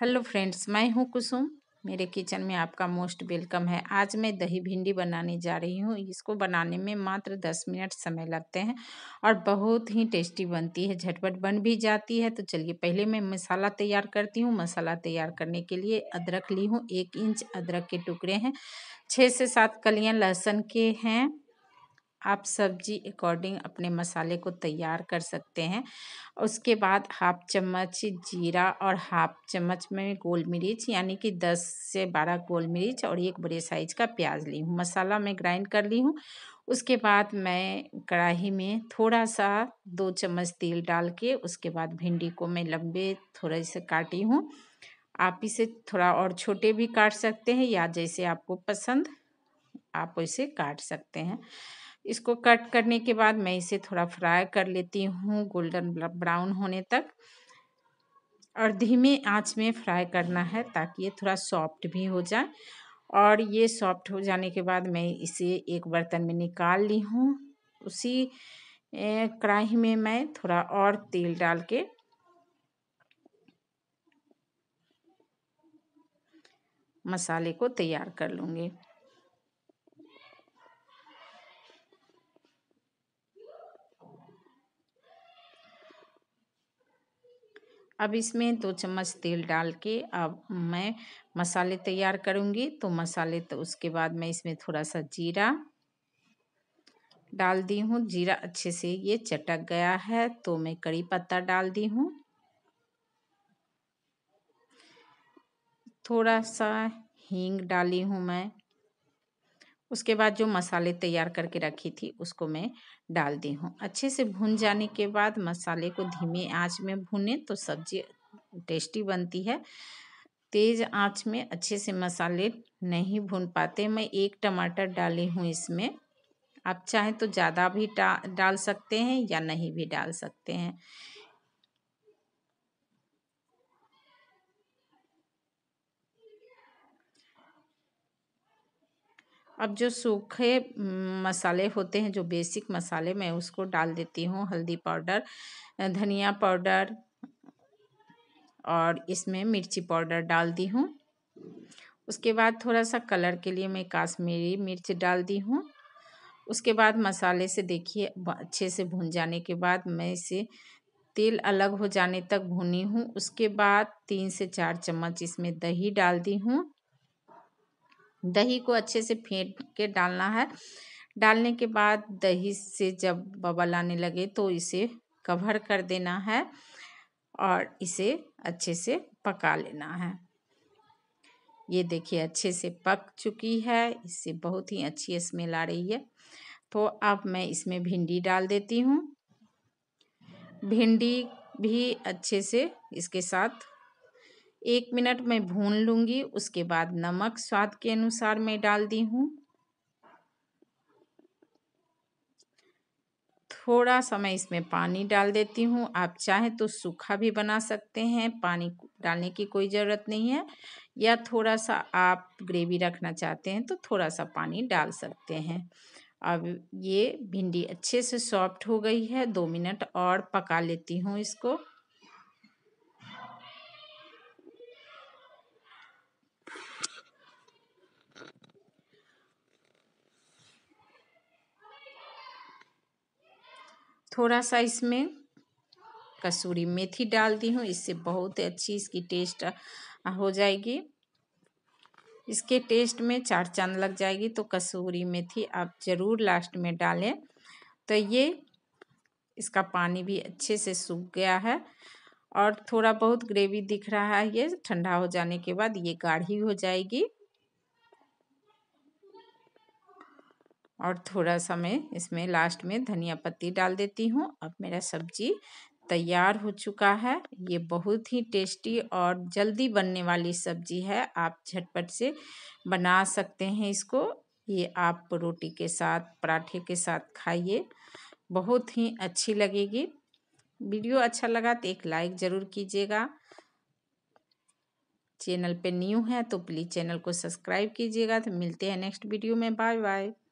hello friends मैं हूं कुसुम मेरे किचन में आपका मोस्ट वेलकम है आज मैं दही भिंडी बनाने जा रही हूं इसको बनाने में मात्र दस मिनट समय लगते हैं और बहुत ही टेस्टी बनती है झटपट बन भी जाती है तो चलिए पहले मैं मसाला तैयार करती हूं मसाला तैयार करने के लिए अदरक ली हूं एक इंच अदरक के टुकड़े हैं छः से सात कलियाँ लहसुन के हैं आप सब्जी अकॉर्डिंग अपने मसाले को तैयार कर सकते हैं उसके बाद हाफ चम्मच जीरा और हाफ चम्मच में गोल मिर्च यानी कि दस से बारह गोल मिर्च और एक बड़े साइज का प्याज ली हूँ मसाला मैं ग्राइंड कर ली हूँ उसके बाद मैं कढ़ाई में थोड़ा सा दो चम्मच तेल डाल के उसके बाद भिंडी को मैं लंबे थोड़े से काटी हूँ आप इसे थोड़ा और छोटे भी काट सकते हैं या जैसे आपको पसंद आप इसे काट सकते हैं इसको कट करने के बाद मैं इसे थोड़ा फ्राई कर लेती हूँ गोल्डन ब्राउन होने तक और धीमे आंच में फ्राई करना है ताकि ये थोड़ा सॉफ्ट भी हो जाए और ये सॉफ्ट हो जाने के बाद मैं इसे एक बर्तन में निकाल ली हूँ उसी कढ़ाई में मैं थोड़ा और तेल डाल के मसाले को तैयार कर लूँगी अब इसमें दो चम्मच तेल डाल के अब मैं मसाले तैयार करूँगी तो मसाले तो उसके बाद मैं इसमें थोड़ा सा जीरा डाल दी हूँ जीरा अच्छे से ये चटक गया है तो मैं कड़ी पत्ता डाल दी हूँ थोड़ा सा हींग डाली हूँ मैं उसके बाद जो मसाले तैयार करके रखी थी उसको मैं डाल दी हूँ अच्छे से भून जाने के बाद मसाले को धीमे आंच में भूने तो सब्जी टेस्टी बनती है तेज़ आंच में अच्छे से मसाले नहीं भून पाते मैं एक टमाटर डाली हूँ इसमें आप चाहें तो ज़्यादा भी डाल सकते हैं या नहीं भी डाल सकते हैं अब जो सूखे मसाले होते हैं जो बेसिक मसाले मैं उसको डाल देती हूँ हल्दी पाउडर धनिया पाउडर और इसमें मिर्ची पाउडर डाल दी हूँ उसके बाद थोड़ा सा कलर के लिए मैं काश्मीरी मिर्च डाल दी हूँ उसके बाद मसाले से देखिए अच्छे से भून जाने के बाद मैं इसे तेल अलग हो जाने तक भूनी हूँ उसके बाद तीन से चार चम्मच इसमें दही डाल दी हूँ दही को अच्छे से फेंट के डालना है डालने के बाद दही से जब बबल आने लगे तो इसे कवर कर देना है और इसे अच्छे से पका लेना है ये देखिए अच्छे से पक चुकी है इससे बहुत ही अच्छी स्मेल आ रही है तो अब मैं इसमें भिंडी डाल देती हूँ भिंडी भी अच्छे से इसके साथ एक मिनट मैं भून लूँगी उसके बाद नमक स्वाद के अनुसार मैं डाल दी हूँ थोड़ा सा मैं इसमें पानी डाल देती हूँ आप चाहें तो सूखा भी बना सकते हैं पानी डालने की कोई ज़रूरत नहीं है या थोड़ा सा आप ग्रेवी रखना चाहते हैं तो थोड़ा सा पानी डाल सकते हैं अब ये भिंडी अच्छे से सॉफ्ट हो गई है दो मिनट और पका लेती हूँ इसको थोड़ा सा इसमें कसूरी मेथी डाल दी हूँ इससे बहुत अच्छी इसकी टेस्ट हो जाएगी इसके टेस्ट में चार चांद लग जाएगी तो कसूरी मेथी आप ज़रूर लास्ट में डालें तो ये इसका पानी भी अच्छे से सूख गया है और थोड़ा बहुत ग्रेवी दिख रहा है ये ठंडा हो जाने के बाद ये गाढ़ी हो जाएगी और थोड़ा सा मैं इसमें लास्ट में धनिया पत्ती डाल देती हूँ अब मेरा सब्जी तैयार हो चुका है ये बहुत ही टेस्टी और जल्दी बनने वाली सब्जी है आप झटपट से बना सकते हैं इसको ये आप रोटी के साथ पराठे के साथ खाइए बहुत ही अच्छी लगेगी वीडियो अच्छा लगा तो एक लाइक ज़रूर कीजिएगा चैनल पे न्यू है तो प्लीज़ चैनल को सब्सक्राइब कीजिएगा तो मिलते हैं नेक्स्ट वीडियो में बाय बाय